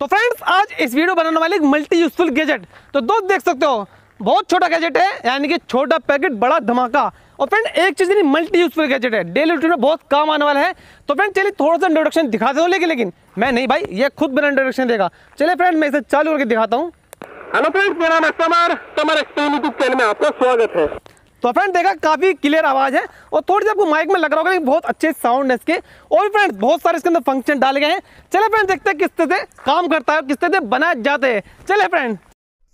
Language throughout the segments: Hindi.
तो फ्रेंड्स आज इस वीडियो बनाने वाले एक मल्टी यूजफुल गैजेट तो दोस्त देख सकते हो बहुत छोटा गैजेट है यानी कि छोटा पैकेट बड़ा धमाका और फ्रेंड एक चीज़ नहीं मल्टी यूजफुल गैजेट है डेली रूटीन में बहुत काम आने वाला है तो फ्रेंड चलिए थोड़ा सा इंट्रोडक्शन दिखा दो लेकिन लेकिन मैं नहीं भाई ये खुद मेरा इंट्रोडक्शन देगा चलिए फ्रेंड मैं इसे चालू करके दिखाता हूँ हेलो फ्रेंड्स मेरा नाम अस्तमर तो यूट्यूब चैनल में आपका स्वागत है तो फ्रेंड देखा काफ़ी क्लियर आवाज़ है और थोड़ी सी आपको माइक में लग रहा होगा बहुत अच्छे साउंड है इसके और फ्रेंड बहुत सारे इसके अंदर फंक्शन डाले गए हैं चले फ्रेंड देखते हैं किस तरह से काम करता है किस तरह से बनाए जाते हैं चले friend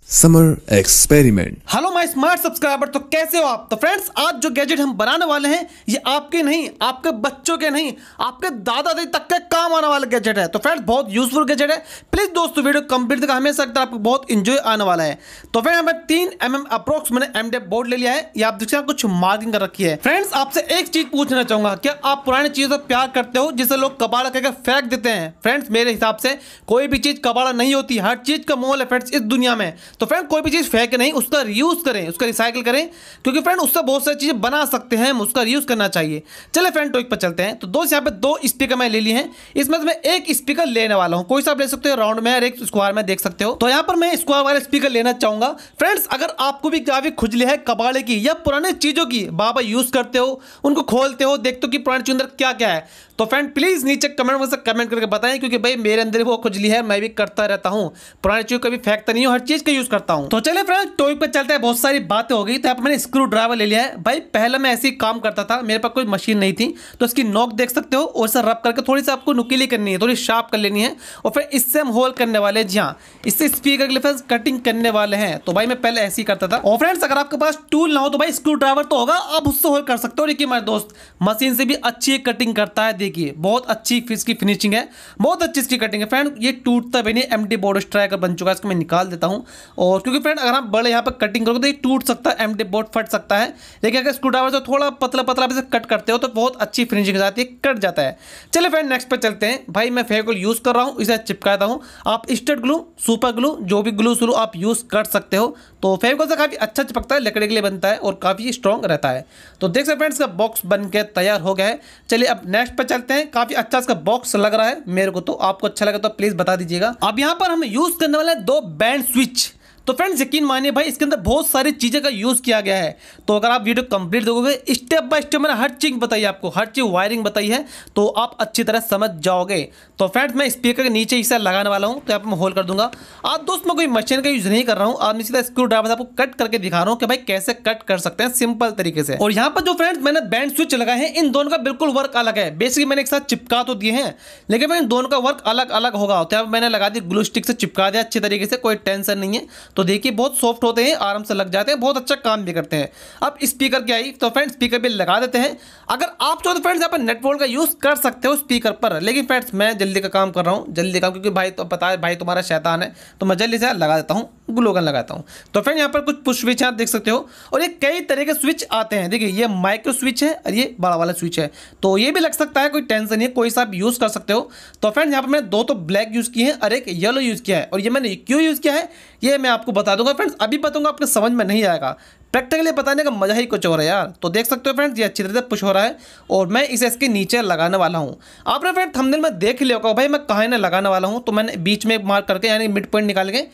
Samar experiment hello my smart subscriber तो कैसे हो आप तो फ्रेंड्स आज जो गैजेट हम बनाने वाले हैं ये आपके नहीं आपके बच्चों के नहीं आपके दादा दादी तक के काम आने वाला गैजेट है तो फ्रेंड्स बहुत यूजफुल गैजेट है प्लीज दोस्तों वीडियो कंप्लीट तक हमेशा तक आपको बहुत इंजॉय आने वाला है तो फ्रेंड हमें तीन एम एम अप्रोक्स मैंने एम डे बोर्ड ले लिया है ये आप देखिए कुछ मार्किंग कर रखी है फ्रेंड्स आपसे एक चीज पूछना चाहूंगा क्या आप पुरानी चीजों से प्यार करते हो जिसे लोग कबाड़ा कहकर फेंक देते हैं फ्रेंड्स मेरे हिसाब से कोई भी चीज कबाड़ा नहीं होती हर चीज का मोल है फ्रेंड्स इस दुनिया में तो फ्रेंड कोई भी चीज़ फेंक नहीं उसका रीयूज़ करें उसका रिसाइकिल करें क्योंकि फ्रेंड उससे बहुत सारी चीज़ें बना सकते हैं हम उसका रीयूज़ करना चाहिए चले फ्रेंड टॉपिक पर चलते हैं तो दोस्त यहाँ पे दो स्पीकर मैं ले लिए हैं इसमें से मैं एक स्पीकर लेने वाला हूँ कोई सा आप ले सकते हो राउंड में एक स्क्वायर में देख सकते हो तो यहाँ पर मैं स्क्वायर वाला स्पीकर लेना चाहूँगा फ्रेंड्स अगर आपको भी काफ़ी खुजली है कबाड़े की या पुराने चीज़ों की बाबा यूज़ करते हो उनको खोलते हो देखते हो कि पुराने चीज़ अंदर क्या क्या है तो फ्रेंड प्लीज़ नीचे कमेंट बॉक्स में कमेंट करके बताएं क्योंकि भाई मेरे अंदर वो खुजली है मैं भी करता रहता हूँ पुरानी चीज़ कभी फेंकता तो नहीं हूँ हर चीज़ का यूज़ करता हूँ तो चले फ्रेंड टॉपिक पर चलते हैं बहुत सारी बातें हो गई तो यहाँ मैंने स्क्रू ड्राइवर ले लिया है भाई पहले मैं ऐसे ही काम करता था मेरे पास कोई मशीन नहीं थी तो इसकी नोक देख सकते हो और इसे रब करके थोड़ी सी आपको नुकीली करनी है थोड़ी शार्प कर लेनी है और फिर इससे हम होल करने वाले जी हाँ इससे स्पीकर के लिए फ्रेंड्स कटिंग करने वाले हैं तो भाई मैं पहले ऐसे ही करता था और फ्रेंड्स अगर आपके पास टूल ना हो तो भाई स्क्रू ड्राइवर तो होगा आप उससे होल कर सकते हो लेकिन मेरे दोस्त मशीन से भी अच्छी कटिंग करता है देखिए बहुत अच्छी इसकी फिनिशिंग है बहुत अच्छी इसकी कटिंग है फ्रेंड ये टूटता भी नहीं एम डी बोर्ड स्ट्राइकर बन चुका है इसको मैं निकाल देता हूँ और क्योंकि फ्रेंड अगर आप बड़े यहाँ पर कटिंग करोगे तो ये टूट सकता है एम बोर्ड फट सकता है लेकिन अगर स्क्रू ड्राइवर से थोड़ा पतला पतला आप इसे कट करते हो तो बहुत अच्छी फिनिशिंग के साथ ये कट जाता है चले फ्रेंड नेक्स्ट पर चलते हैं भाई मैं फेविकॉल यूज़ कर रहा हूँ इसे चिपकाता हूँ आप स्टेट ग्लू सुपर ग्लू जो भी ग्लू स्लू आप यूज़ कर सकते हो तो फेविकॉल से काफ़ी अच्छा चिपकता है लकड़ी के लिए बनता है और काफ़ी स्ट्रॉन्ग रहता है तो देख सकते फ्रेंड्स का बॉक्स बन के तैयार हो गया है चलिए अब नेक्स्ट पर चलते हैं काफ़ी अच्छा इसका बॉक्स लग रहा है मेरे को तो आपको अच्छा लगा तो प्लीज़ बता दीजिएगा अब यहाँ पर हम यूज़ करने वाले दो बैंड स्विच तो फ्रेंड्स यकीन मानिए भाई इसके अंदर बहुत सारी चीज़ें का यूज़ किया गया है तो अगर आप वीडियो कंप्लीट देखोगे स्टेप बाय स्टेप मैंने हर चीज़ बताई आपको हर चीज़ वायरिंग बताई है तो आप अच्छी तरह समझ जाओगे तो फ्रेंड्स मैं स्पीकर के नीचे हिस्सा लगाने वाला हूँ तो आप मैं होल्ड कर दूंगा आप दोस्त मैं कोई मशीन का यूज़ नहीं कर रहा हूँ आप तरह स्क्रू ड्राइवर आपको कट करके दिखा रहा हूँ कि भाई कैसे कट कर सकते हैं सिंपल तरीके से और यहाँ पर जो फ्रेंड्स मैंने बैंड स्विच लगाए हैं इन दोनों का बिल्कुल वर्क अलग है बेसिकली मैंने एक साथ चिपका तो दिए हैं लेकिन इन दोनों का वर्क अलग अलग होगा तो यहाँ मैंने लगा दी ग्लू स्टिक से चिपका दिया अच्छे तरीके से कोई टेंशन नहीं है तो देखिए बहुत सॉफ्ट होते हैं आराम से लग जाते हैं बहुत अच्छा काम भी करते हैं अब स्पीकर क्या आई तो फ्रेंड्स स्पीकर भी लगा देते हैं अगर आप चाहो तो फ्रेंड्स यहाँ पर नेटवर्क का यूज़ कर सकते हो स्पीकर पर लेकिन फ्रेंड्स मैं जल्दी का काम कर रहा हूँ जल्दी का क्योंकि भाई तो पता है भाई तुम्हारा शैतान है तो मैं जल्दी से लगा देता हूँ ग्लोगन लगाता हूँ तो फ्रेंड यहाँ पर कुछ पुश स्विच आप देख सकते हो और ये कई तरह के स्विच आते हैं देखिए ये माइक्रो स्विच है और ये बड़ा वाला स्विच है तो ये भी लग सकता है कोई टेंशन नहीं है कोई सा यूज़ कर सकते हो तो फ्रेंड यहाँ पर मैंने दो तो ब्लैक यूज़ किए हैं और एक येलो यूज़ किया है और ये मैंने क्यों यूज़ किया है ये मैं आपको बता दूंगा फ्रेंड्स अभी बताऊंगा आपको समझ में नहीं आएगा प्रैक्टिकली बताने का मज़ा ही कुछ हो रहा है यार तो देख सकते हो फ्रेंड्स ये अच्छी तरह से पुश हो रहा है और मैं इसे इसके नीचे लगाने वाला हूँ आपने फ्रेंड थमदिन में देख लिया होगा भाई मैं कहाँ ना लगाने वाला हूँ तो मैंने बीच में मार्क करके यानी मिड पॉइंट निकाल के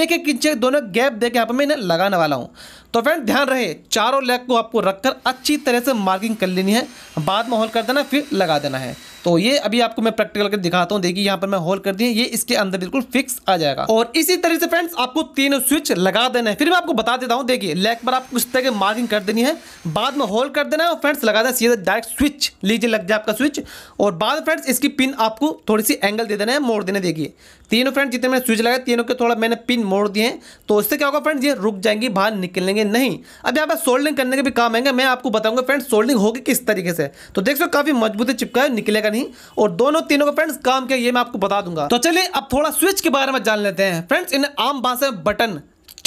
एक एक इंच दोनों गैप देकर यहाँ पर मैं इन्हें लगाने वाला हूँ तो फ्रेंड ध्यान रहे चारों लेग को आपको रखकर अच्छी तरह से मार्किंग कर लेनी है बाद में होल कर देना फिर लगा देना है तो ये अभी आपको मैं प्रैक्टिकल करके दिखाता हूँ देखिए यहाँ पर मैं होल कर दी ये इसके अंदर बिल्कुल फिक्स आ जाएगा और इसी तरह से फ्रेंड्स आपको तीनों स्विच लगा देना है फिर मैं आपको बता देता हूँ देखिए लेग पर आपको इस तरह की मार्किंग कर देनी है बाद में होल कर देना है और फ्रेंड्स लगा देना सीधे डायरेक्ट स्विच लीजिए लग जाए आपका स्विच और बाद में फ्रेंड्स इसकी पिन आपको थोड़ी सी एंगल दे देना है मोड़ देना देखिए तीनों फ्रेंड्स जितने मैंने स्विच लगाए तीनों के थोड़ा मैंने पिन मोड़ दिए हैं तो इससे क्या होगा फ्रेंड्स ये रुक जाएंगी बाहर निकलेंगे नहीं अब यहाँ पर सोल्डिंग करने के भी काम आएंगे मैं आपको बताऊंगा फ्रेंड्स सोल्डिंग होगी किस तरीके से तो देख सो काफ़ी मजबूती चिपका है निकलेगा नहीं और दोनों तीनों का फ्रेंड्स काम क्या ये मैं आपको बता दूंगा तो चलिए अब थोड़ा स्विच के बारे में जान लेते हैं फ्रेंड्स इन आम भाषा में बटन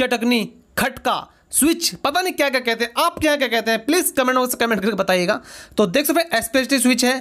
चटकनी खटका स्विच पता नहीं क्या क्या कहते हैं आप क्या क्या कहते हैं प्लीज़ कमेंट बॉक्स कमेंट करके बताइएगा तो देख सकते हैं एसपेसिटी स्विच है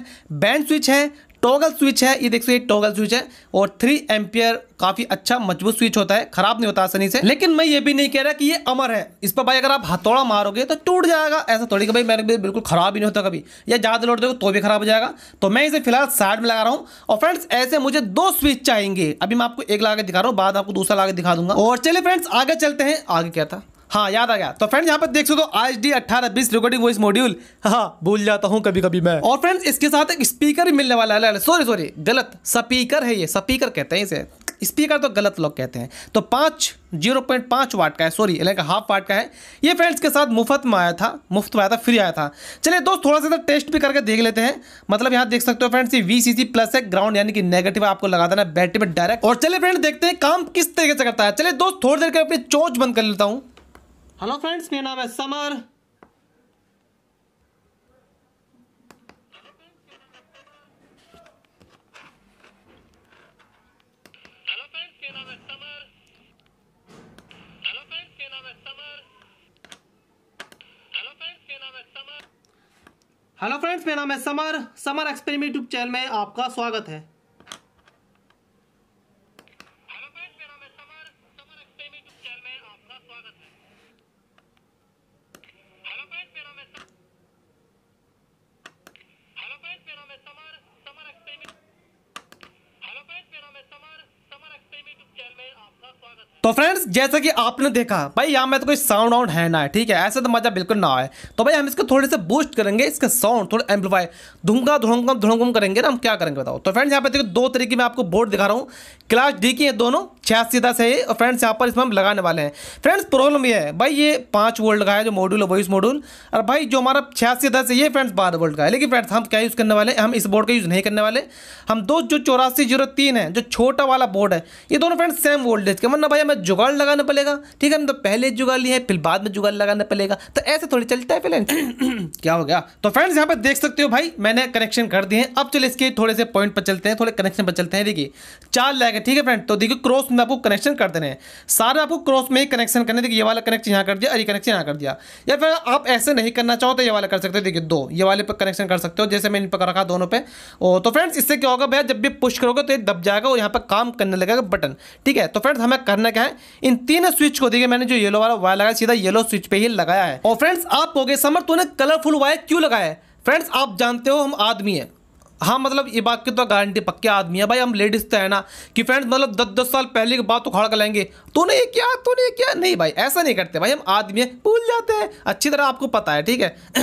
बैंड स्विच है टॉगल स्विच है ये देख ये टॉगल स्विच है और थ्री एम्पियर काफी अच्छा मजबूत स्विच होता है खराब नहीं होता आसानी से लेकिन मैं ये भी नहीं कह रहा कि ये अमर है इस पर भाई अगर आप हथौड़ा मारोगे तो टूट जाएगा ऐसा थोड़ी कि भाई मेरे बिल्कुल खराब ही नहीं होता कभी या ज़्यादा लौट दे तो भी खराब हो जाएगा तो मैं इसे फिलहाल साइड में लगा रहा हूँ और फ्रेंड्स ऐसे मुझे दो स्विच चाहेंगे अभी मैं आपको एक लागे के दिखा रहा हूँ बाद आपको दूसरा लागे के दिखा दूंगा और चलिए फ्रेंड्स आगे चलते हैं आगे क्या था हाँ याद आ गया तो फ्रेंड्स यहाँ पर देख सकते हो आज डी अट्ठारह बीस रिकॉर्डिंग वॉइस मॉड्यूल हाँ भूल जाता हूँ कभी कभी मैं और फ्रेंड्स इसके साथ एक स्पीकर मिलने वाला है सॉरी सॉरी गलत स्पीकर है ये स्पीकर कहते हैं इसे स्पीकर तो गलत लोग कहते हैं तो पाँच जीरो पॉइंट पाँच वाट का है सॉरी यानी हाफ वाट का है ये फ्रेंड्स के साथ मुफ्त में आया था मुफ्त में आया था फ्री आया था चलिए दोस्त थोड़ा सा टेस्ट भी करके देख लेते हैं मतलब यहाँ देख सकते हो फ्रेंड्स ये वी प्लस है ग्राउंड यानी कि नेगेटिव आपको लगा देना बैटरी में डायरेक्ट और चले फ्रेंड देखते हैं काम किस तरीके से करता है चले दोस्त थोड़ी देर के अपनी चोच बंद कर लेता हूँ हेलो फ्रेंड्स मेरा नाम है समर हेलो फ्रेंड्स मेरा नाम है Samar Samar experiment YouTube channel में आपका स्वागत है तो फ्रेंड्स जैसा कि आपने देखा भाई यहाँ में तो कोई साउंड आउंड है ना है ठीक है ऐसे तो मज़ा बिल्कुल ना आए तो भाई हम इसको थोड़े से बूस्ट करेंगे इसका साउंड थोड़ा एम्प्लीफाई धुमका धुड़कम धुड़कम करेंगे ना हम क्या करेंगे बताओ तो फ्रेंड्स यहाँ पे देखो दो तरीके में आपको बोर्ड दिखा रहा हूँ क्लास डी की है दोनों छियासी दस है और फ्रेंड्स यहाँ पर इसमें हम लगाने वाले हैं फ्रेंड्स प्रॉब्लम ये है भाई ये पाँच वर्ल्ड का है जो मॉड्यूल है वॉइस मॉड्यूल और भाई जो हमारा छियासी दस है ये फ्रेंड्स बारह वर्ल्ड का है लेकिन फ्रेंड्स हम क्या यूज़ करने वाले हम इस बोर्ड का यूज़ नहीं करने वाले हम दो जो चौरासी जीरो तीन है जो छोटा वाला बोर्ड है ये दोनों फ्रेंड्स सेम वोल्टेज के मतलब भाई हमें जुगाड़ जुगाड़ लगाना पड़ेगा ठीक है हम तो पहले जुगाड़ लिए फिर बाद में जुगाड़ लगाना पड़ेगा तो ऐसे थोड़ी चलता है फ्रेंड्स क्या हो गया तो फ्रेंड्स यहाँ पर देख सकते हो भाई मैंने कनेक्शन कर दिए हैं अब चले इसके थोड़े से पॉइंट पर चलते हैं थोड़े कनेक्शन पर चलते हैं देखिए चार लग गए ठीक है फ्रेंड तो देखिए क्रॉस में आपको कनेक्शन कर देने सारे आपको क्रॉस में ही कनेक्शन करने देखिए ये वाला कनेक्शन यहाँ कर दिया और ये कनेक्शन यहाँ कर दिया या फिर आप ऐसे नहीं करना चाहो तो ये वाला कर सकते हो देखिए दो ये वाले पर कनेक्शन कर सकते हो जैसे मैं इन पर रखा दोनों पर तो फ्रेंड्स इससे क्या होगा भैया जब भी पुश करोगे तो ये दब जाएगा और यहाँ पर काम करने लगेगा बटन ठीक है तो फ्रेंड्स हमें करना क्या है इन तीन स्विच को देखिए मैंने जो येलो वाला वायर लगाया सीधा येलो स्विच पे ही लगाया है और फ्रेंड्स आप कहोगे समर तूने कलरफुल वायर क्यों लगाया है फ्रेंड्स आप जानते हो हम आदमी है हाँ मतलब ये बात की तो गारंटी पक्के आदमी है भाई हम लेडीज तो है ना कि फ्रेंड्स मतलब दस दस साल पहले की बात उखाड़ तो कर लेंगे तूने ये क्या तूने ये क्या नहीं भाई ऐसा नहीं करते भाई हम आदमी है भूल जाते हैं अच्छी तरह आपको पता है ठीक है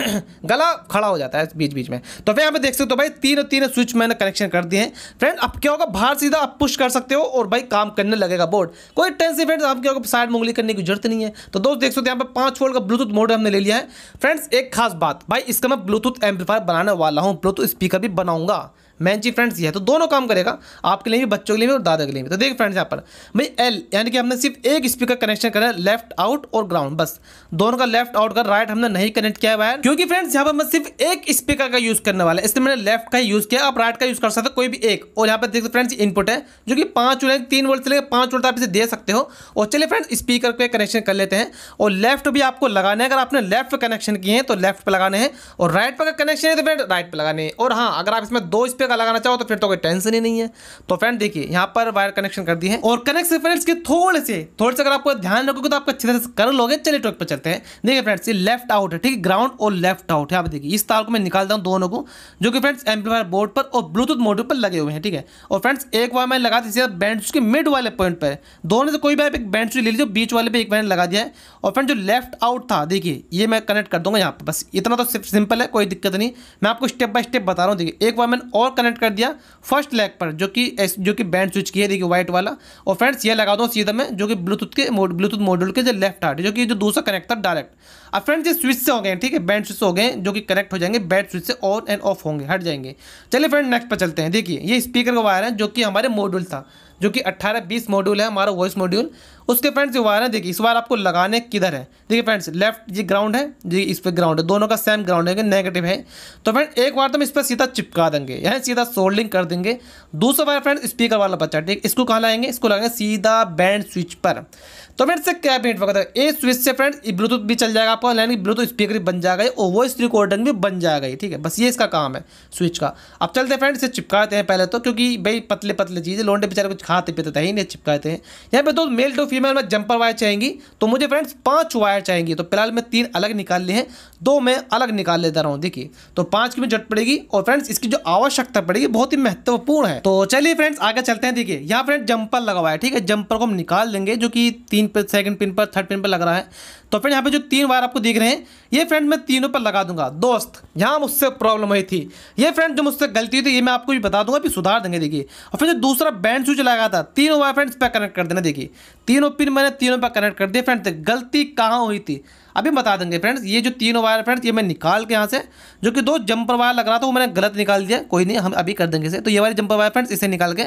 गला खड़ा हो जाता है बीच बीच में तो फिर यहाँ पे देख सकते हो भाई तीन तीन स्विच मैंने कनेक्शन कर दिए हैं फ्रेंड अब क्या होगा बाहर सीधा आप पुश कर सकते हो और भाई काम करने लगेगा बोर्ड कोई टेंशन फ्रेंड्स आपके होगा साइड मुंगली करने की जरूरत नहीं है तो दोस्त देख सकते यहाँ पर पाँच वोल्ट का ब्लूटूथ मोड हमने ले लिया है फ्रेंड्स एक खास बात भाई इसका मैं ब्लूटूथ एम्पलीफायर बनाने वाला हूँ ब्लूटूथ स्पीकर भी बनाऊंगा 的 मैन चीज फ्रेंड्स ये है तो दोनों काम करेगा आपके लिए भी बच्चों के लिए भी और दादा के लिए भी तो देख फ्रेंड्स यहाँ पर भाई एल यानी कि हमने सिर्फ एक स्पीकर कनेक्शन करा है लेफ्ट आउट और ग्राउंड बस दोनों का लेफ्ट आउट का राइट हमने नहीं कनेक्ट किया है क्योंकि फ्रेंड्स यहाँ पर मैं सिर्फ एक स्पीकर का यूज करने वाला है इसलिए मैंने लेफ्ट का यूज किया आप राइट का यूज कर सकते कोई भी एक और यहाँ पर देखते फ्रेंड्स इनपुट है जो कि पांच वोल्ट तीन वोल्ट से लेकर पाँच वोल्ट आप इसे दे सकते हो और चलिए फ्रेंड्स स्पीकर पर कनेक्शन कर लेते हैं और लेफ्ट भी आपको लगाने अगर आपने लेफ्ट पर कनेक्शन किए हैं तो लेफ्ट पर लगाने हैं और राइट पर कनेक्शन है तो फ्रेंड राइट पर लगाने और हाँ अगर आप इसमें दो स्पीकर स्पीकर का लगाना चाहो तो फिर तो कोई टेंशन ही नहीं है तो फ्रेंड देखिए यहाँ पर वायर कनेक्शन कर दिए हैं और कनेक्शन फ्रेंड्स के थोड़े से थोड़े से अगर आपको ध्यान रखोगे तो आपको अच्छे से कर लोगे चले टॉक पर चलते हैं देखिए फ्रेंड्स ये लेफ्ट आउट है ठीक है ग्राउंड और लेफ्ट आउट है आप देखिए इस तार को मैं निकालता हूँ दोनों को जो कि फ्रेंड्स एम्पलीफायर बोर्ड पर और ब्लूटूथ मोटर पर लगे हुए हैं ठीक है और फ्रेंड्स एक वायर मैंने लगा दी बैंड के मिड वाले पॉइंट पर दोनों से कोई भी एक बैंड ले लीजिए बीच वाले पर एक मैंने लगा दिया है और फ्रेंड जो लेफ्ट आउट था देखिए ये मैं कनेक्ट कर दूंगा यहाँ पर बस इतना तो सिर्फ सिंपल है कोई दिक्कत नहीं मैं आपको स्टेप बाय स्टेप बता रहा हूँ देखिए एक बार मैंने और लॉक कनेक्ट कर दिया फर्स्ट लेग पर जो कि जो कि बैंड स्विच की है देखिए व्हाइट वाला और फ्रेंड्स ये लगा दो सीधा में जो कि ब्लूटूथ के ब्लूटूथ मॉड्यूल के जो लेफ्ट हार्ट जो कि जो दूसरा कनेक्ट था डायरेक्ट अब फ्रेंड्स ये स्विच से हो गए ठीक है बैंड स्विच हो गए जो कि कनेक्ट हो जाएंगे बैंड स्विच से ऑन एंड ऑफ होंगे हट जाएंगे चलिए फ्रेंड नेक्स्ट पर चलते हैं देखिए ये स्पीकर का वायर है जो कि हमारे मॉड्यूल था जो कि 18-20 मॉड्यूल है हमारा वॉइस मॉड्यूल उसके फ्रेंड्स वायर है देखिए इस बार आपको लगाने किधर है देखिए फ्रेंड्स लेफ्ट ये ग्राउंड है जी इस पर ग्राउंड है दोनों का सेम ग्राउंड है नेगेटिव है तो फ्रेंड एक बार तो हम इस पर सीधा चिपका देंगे यानी सीधा सोल्डिंग कर देंगे दूसरा बार फ्रेंड स्पीकर वाला बच्चा ठीक इसको कहाँ लाएंगे इसको लगाएंगे सीधा बैंड स्विच पर तो फ्रेंड्स से क्या बेट वगैरह ए स्विच से फ्रेंड ब्लूटूथ भी चल जाएगा आपको यानी ब्लूटूथ स्पीकर भी बन जाएगा और वॉइस रिकॉर्डिंग भी बन जाएगा ठीक है बस ये इसका काम है स्विच का अब चलते हैं फ्रेंड इसे चिपकाते हैं पहले तो क्योंकि भाई पतले पतले चीज़ें लोन्डे बेचारे कुछ हाथ पे तय तो नहीं चिपकाए थे यहाँ पे दो मेल टू फीमेल में जंपर वायर चाहेंगी तो मुझे फ्रेंड्स पांच वायर चाहेंगी तो फिलहाल मैं तीन अलग निकाल लिए हैं दो मैं अलग निकाल लेता रहा हूँ देखिए तो पांच की मुझे जट पड़ेगी और फ्रेंड्स इसकी जो आवश्यकता पड़ेगी बहुत ही महत्वपूर्ण है तो चलिए फ्रेंड्स आगे चलते हैं देखिए यहाँ फ्रेंड जंपर लगा है ठीक है जंपर को हम निकाल देंगे जो कि तीन पर सेकंड पिन पर थर्ड पिन पर लग रहा है तो फ्रेंड यहाँ पे जो तीन वायर आपको दिख रहे हैं ये फ्रेंड मैं तीनों पर लगा दूंगा दोस्त यहाँ मुझसे प्रॉब्लम हुई थी ये फ्रेंड जो मुझसे गलती हुई थी ये मैं आपको भी बता दूंगा फिर सुधार देंगे देखिए और फिर जो दूसरा बैंड स्विच चला लगा था तीनों वायर फ्रेंड्स पे कनेक्ट कर देना देखिए तीनों पिन मैंने तीनों पर कनेक्ट कर दिया फ्रेंड्स गलती कहाँ हुई थी अभी बता देंगे फ्रेंड्स ये जो तीनों वायर फ्रेंड्स ये मैं निकाल के यहाँ से जो कि दो जंपर वायर लग रहा था वो मैंने गलत निकाल दिया कोई नहीं हम अभी कर देंगे इसे तो ये वाली जंपर वायर फ्रेंड्स इसे निकाल के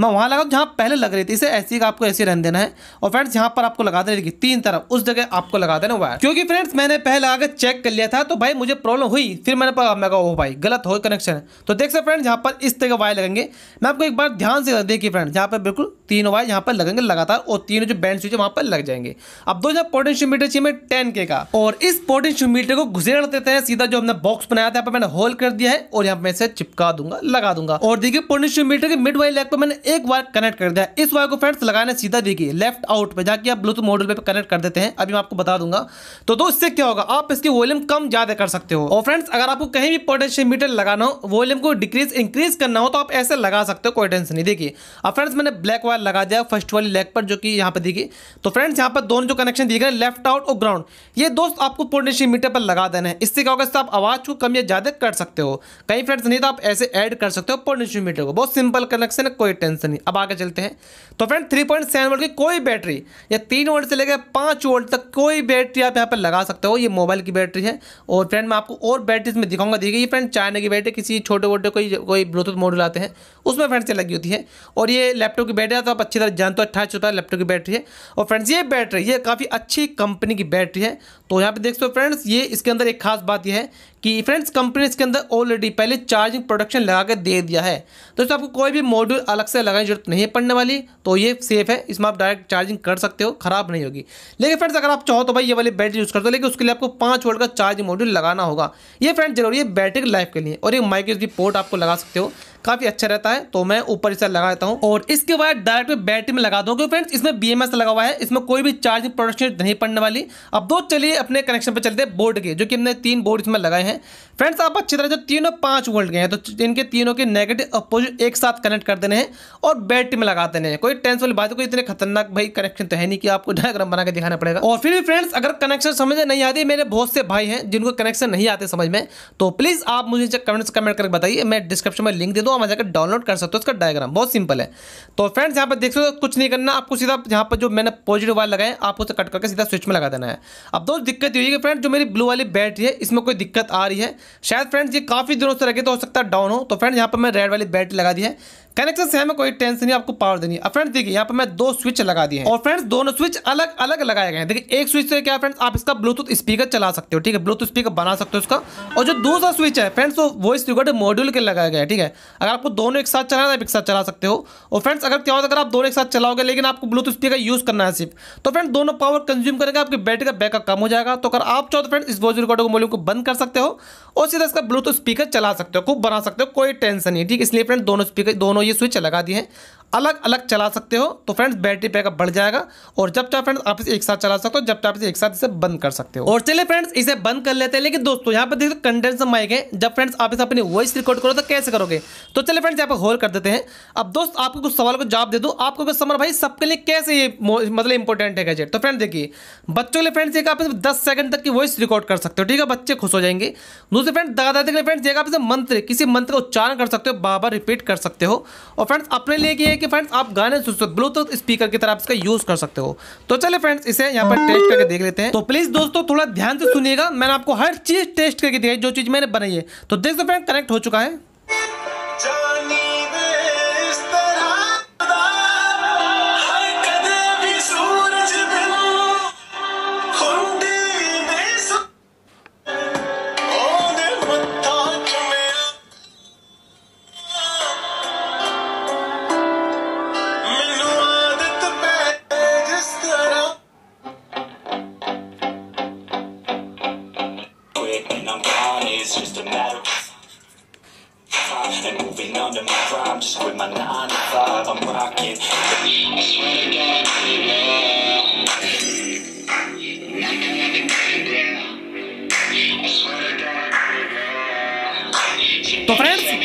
मैं वहाँ लगा जहाँ पहले लग रही थी इसे ऐसी का आपको ऐसे रहने देना है और फ्रेंड्स यहाँ पर आपको लगा देना देखिए तीन तरफ उस जगह आपको लगा देना वायर क्योंकि फ्रेंड्स मैंने पहले आगे चेक कर लिया था तो भाई मुझे प्रॉब्लम हुई फिर मैंने मैं कहा भाई गलत हो कनेक्शन तो देख सकते फ्रेंड्स यहाँ पर इस तरह वायर लगेंगे मैं आपको एक बार ध्यान से देखिए फ्रेंड्स यहाँ पर बिल्कुल तीन वायर यहाँ पर लगेंगे लगातार और तीनों जो बैंड स्विच है वहाँ पर लग जाएंगे अब दो यहाँ पोटेंशियोमीटर चाहिए हमें टेन के का और इस पोटेंशियोमीटर को घुसेड़ देते हैं सीधा जो हमने बॉक्स बनाया था मैंने होल कर दिया है और यहाँ पर इसे चिपका दूंगा लगा दूंगा और देखिए पोटेंशियोमीटर के मिड वायर लेग पर मैंने एक वायर कनेक्ट कर दिया इस वायर को फ्रेंड्स लगाने सीधा देखिए लेफ्ट आउट पर जाके आप ब्लूटूथ मॉडल पर कनेक्ट कर देते हैं अभी मैं आपको बता दूंगा तो दो इससे क्या होगा आप इसकी वॉल्यूम कम ज्यादा कर सकते हो और फ्रेंड्स अगर आपको कहीं भी पोटेंशियोमीटर लगाना हो वॉल्यूम को डिक्रीज इंक्रीज करना हो तो आप ऐसे लगा सकते हो कोई टेंशन नहीं देखिए अब फ्रेंड्स मैंने ब्लैक वायर लगा दिया फर्स्ट वाली लेग पर जो कि यहाँ पर देखिए तो फ्रेंड्स यहाँ पर दोनों जो कनेक्शन दिए गए लेफ्ट आउट और ग्राउंड ये दोस्त आपको पोर्टनशिप मीटर पर लगा देना है इससे क्या होगा आप आवाज़ को कम या ज़्यादा कर सकते हो कहीं फ्रेंड्स नहीं तो आप ऐसे ऐड कर सकते हो पोर्टनशिप मीटर को बहुत सिंपल कनेक्शन है कोई टेंशन नहीं अब आगे चलते हैं तो फ्रेंड थ्री पॉइंट की कोई बैटरी या तीन वोल्ट से लेकर पाँच वोल्ट तक कोई बैटरी आप यहाँ पर लगा सकते हो ये मोबाइल की बैटरी है और फ्रेंड मैं आपको और बैटरीज में दिखाऊंगा देखिए ये फ्रेंड चाइना की बैटरी किसी छोटे वोटे कोई कोई ब्लूटूथ मॉडल आते हैं उसमें फ्रेंड से लगी होती है और ये लैपटॉप की बैटरी तो आप अच्छी तरह जानते हो अट्ठाईस रुपये लैपटॉप की बैटरी है और फ्रेंड्स ये बैटरी ये काफ़ी अच्छी कंपनी की बैटरी है तो यहाँ पे देख सकते हो फ्रेंड्स ये इसके अंदर एक खास बात यह है कि फ्रेंड्स कंपनी इसके अंदर ऑलरेडी पहले चार्जिंग प्रोडक्शन लगा के दे दिया है तो आपको कोई भी मॉड्यूल अलग से लगाने की जरूरत नहीं है पड़ने वाली तो ये सेफ है इसमें आप डायरेक्ट चार्जिंग कर सकते हो खराब नहीं होगी लेकिन फ्रेंड्स अगर आप चाहो तो भाई ये वाली बैटरी यूज़ कर दो लेकिन उसके लिए आपको पाँच वोल्ट का चार्जिंग मॉड्यूल लगाना होगा ये फ्रेंड जरूरी है बैटरी लाइफ के लिए और एक माइक्रो भी पोर्ट आपको लगा सकते हो काफ़ी अच्छा रहता है तो मैं ऊपर इसे लगा देता हूँ और इसके बाद डायरेक्ट में बैटरी में लगा दूँ क्योंकि फ्रेंड्स इसमें बी लगा हुआ है इसमें कोई भी चार्जिंग प्रोडक्शन नहीं पड़ने वाली अब दो चलिए अपने कनेक्शन पर चलते बोर्ड के जो कि हमने तीन बोर्ड इसमें लगाए हैं हैं फ्रेंड्स आप अच्छी तरह से तीनों पाँच वोल्ट गए हैं तो इनके तीनों के नेगेटिव अपोजिट एक साथ कनेक्ट कर देने हैं और बैटरी में लगा देने हैं कोई टेंस वाली बात कोई इतने खतरनाक भाई कनेक्शन तो है नहीं कि आपको डायग्राम बना के दिखाना पड़ेगा और फिर भी फ्रेंड्स अगर कनेक्शन समझ में नहीं आती मेरे बहुत से भाई हैं जिनको कनेक्शन नहीं आते समझ में तो प्लीज़ आप मुझे कमेंट्स कमेंट करके बताइए मैं डिस्क्रिप्शन में लिंक दे दूँ आप जाकर डाउनलोड कर सकते हो उसका डायग्राम बहुत सिंपल है तो फ्रेंड्स यहाँ पर देख सकते हो कुछ नहीं करना आपको सीधा यहाँ पर जो मैंने पॉजिटिव वायर लगाए आपको उसे कट करके सीधा स्विच में लगा देना है अब दोस्त दिक्कत ये है कि फ्रेंड जो मेरी ब्लू वाली बैटरी है इसमें कोई दिक्कत आ आ रही है शायद फ्रेंड्स ये काफ़ी दिनों से रखे तो हो सकता है डाउन हो तो फ्रेंड्स यहाँ पर मैं रेड वाली बैटरी लगा दी है कनेक्शन से हमें कोई टेंशन नहीं आपको पावर देनी है फ्रेंड्स देखिए यहाँ पर मैं दो स्विच लगा दिए हैं और फ्रेंड्स दोनों स्विच अलग अलग लगाए गए हैं देखिए एक स्विच से क्या फ्रेंड्स आप इसका ब्लूटूथ स्पीकर चला सकते हो ठीक है ब्लूटूथ स्पीकर बना सकते हो इसका और जो दूसरा स्विच है फ्रेंड्स वो वॉइस रिकॉर्डर मॉड्यूल के लगाया गया है ठीक है अगर आपको दोनों एक साथ चलाना है एक साथ चला सकते हो और फ्रेंड्स अगर क्या होता है अगर आप दोनों एक साथ चलाओगे लेकिन आपको ब्लूटूथ स्पीकर यूज़ करना है सिर्फ तो फ्रेंड दोनों पावर कंज्यूम करेंगे आपकी बैटरी का बैकअप कम हो जाएगा तो अगर आप चाहो तो फ्रेंड्स इस वॉइस रिकॉर्डर को मॉड्यूल को बंद कर सकते हो और सीधा इसका ब्लूटूथ स्पीकर चला सकते हो खूब बना सकते हो कोई टेंशन नहीं ठीक है इसलिए फ्रेंड दोनों स्पीकर दोनों दोनों ये स्विच लगा दिए हैं अलग अलग चला सकते हो तो फ्रेंड्स बैटरी बैकअप बढ़ जाएगा और जब चाहे फ्रेंड्स आप इसे एक साथ चला सकते हो जब चाहे आप एक साथ इसे बंद कर सकते हो और चले फ्रेंड्स इसे बंद कर लेते हैं लेकिन दोस्तों यहाँ पर देखो कंडेंसर माइक है जब फ्रेंड्स आप इसे अपनी वॉइस रिकॉर्ड करो तो कैसे करोगे तो चले फ्रेंड्स यहाँ पर होल कर देते हैं अब दोस्त आपको कुछ सवाल को जवाब दे दो आपको समर भाई सबके लिए कैसे ये मतलब इंपॉर्टेंट है गैजेट तो फ्रेंड देखिए बच्चों के लिए फ्रेंड्स एक आप इसे दस सेकंड तक की वॉइस रिकॉर्ड कर सकते हो ठीक है बच्चे खुश हो जाएंगे दूसरे फ्रेंड दादा दादी के लिए फ्रेंड्स एक आप इसे मंत्र किसी मंत्र का उच्चारण कर सकते हो बार बार रिपीट कर सकते हो और फ्रेंड्स अपने लिए कि फ्रेंड्स आप गाने सुन सकते ब्लूटूथ स्पीकर की तरह इसका यूज कर सकते हो तो चले फ्रेंड्स इसे यहाँ पर टेस्ट करके देख लेते हैं तो प्लीज दोस्तों थोड़ा ध्यान से सुनिएगा मैंने आपको हर चीज टेस्ट करके दिखाई जो चीज मैंने बनाई है तो देख दो फ्रेंड कनेक्ट हो चुका है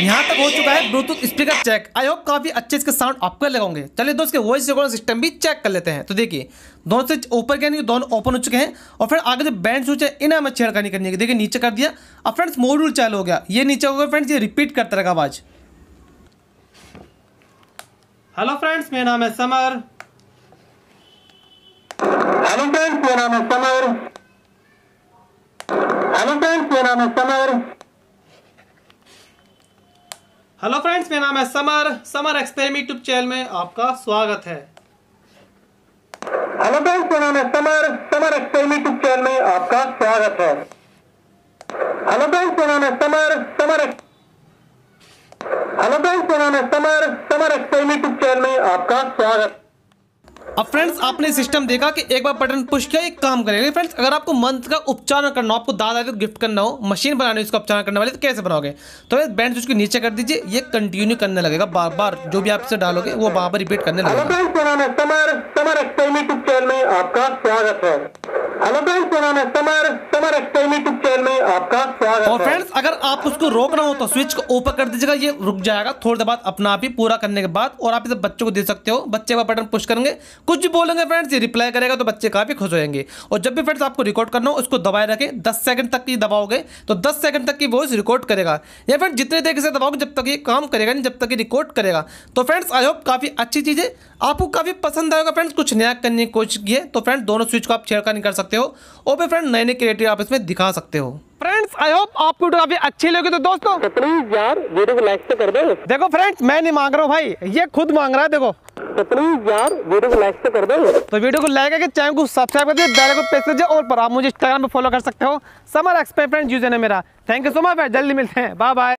यहाँ तक हो चुका है Bluetooth speaker check I hope काफी अच्छे इसके साउंड आपको लगाओगे चलिए दोस्त के वॉइस रिकॉर्डिंग सिस्टम भी चेक कर लेते हैं तो देखिए दोनों से ऊपर के दोनों ओपन हो चुके हैं और फिर आगे जो बैंड स्विच है इन्हें हमें छेड़खानी करनी है देखिए नीचे कर दिया अब फ्रेंड्स मॉड्यूल चालू हो गया ये नीचे हो गया फ्रेंड्स ये रिपीट करते रहेगा आवाज़ हेलो फ्रेंड्स मेरा नाम है समर हेलो फ्रेंड्स मेरा नाम है समर हेलो फ्रेंड्स मेरा नाम है समर हेलो फ्रेंड्स मेरा नाम है Samar Samar experiment YouTube channel में आपका स्वागत है हेलो फ्रेंड्स मेरा नाम है Samar Samar experiment YouTube channel में आपका स्वागत है हेलो फ्रेंड्स मेरा नाम है समर समर हेलो फ्रेंड्स मेरा नाम है Samar Samar experiment YouTube channel में आपका स्वागत है अब फ्रेंड्स आपने सिस्टम देखा कि एक बार बटन पुश किया एक काम करेगा फ्रेंड्स अगर आपको मंथ का उपचार करना हो आपको दादा तो गिफ्ट करना हो मशीन बनाने इसका उपचार करने वाले तो कैसे बनाओगे तो बैंड स्विच को नीचे कर दीजिए ये कंटिन्यू करने लगेगा बार बार जो भी आप इसे डालोगे वो बार बार रिपीट करने लगेगा आपका स्वागत है हेलो फ्रेंड्स मेरा नाम Samar Samar explain YouTube channel में आपका स्वागत और फ्रेंड्स अगर आप उसको रोकना हो तो स्विच को ऊपर कर दीजिएगा ये रुक जाएगा थोड़ी देर बाद अपना आप ही पूरा करने के बाद और आप इसे बच्चों को दे सकते हो बच्चे का बटन पुश करेंगे कुछ भी बोलेंगे फ्रेंड्स ये रिप्लाई करेगा तो बच्चे काफ़ी खुश होएंगे और जब भी फ्रेंड्स आपको रिकॉर्ड करना हो उसको दबाए रखें दस सेकंड तक की दबाओगे तो दस सेकंड तक की वॉइस रिकॉर्ड करेगा या फ्रेंड्स जितने देर से दबाओगे जब तक ये काम करेगा नहीं जब तक ये रिकॉर्ड करेगा तो फ्रेंड्स आई होप काफ़ी अच्छी चीज़ है आपको काफ़ी पसंद आएगा फ्रेंड्स कुछ नया करने की कोशिश की है तो फ्रेंड्स दोनों स्विच को आप छेड़का नहीं कर सकते सकते हो और फिर फ्रेंड नए नए क्रिएटिव आप इसमें दिखा सकते हो फ्रेंड्स आई होप आपको फोटोग्राफी अच्छी लगी तो दोस्तों प्लीज तो यार वीडियो को लाइक तो कर दो देखो फ्रेंड्स मैं नहीं मांग रहा हूँ भाई ये खुद मांग रहा है देखो प्लीज तो यार वीडियो को लाइक तो कर दो तो वीडियो को लाइक करके चैनल को सब्सक्राइब कर दीजिए बेल को प्रेस कीजिए और पर आप मुझे इंस्टाग्राम पे फॉलो कर सकते हो समर एक्सपेरिमेंट यूजर है मेरा थैंक यू सो मच जल्दी मिलते हैं बाय बाय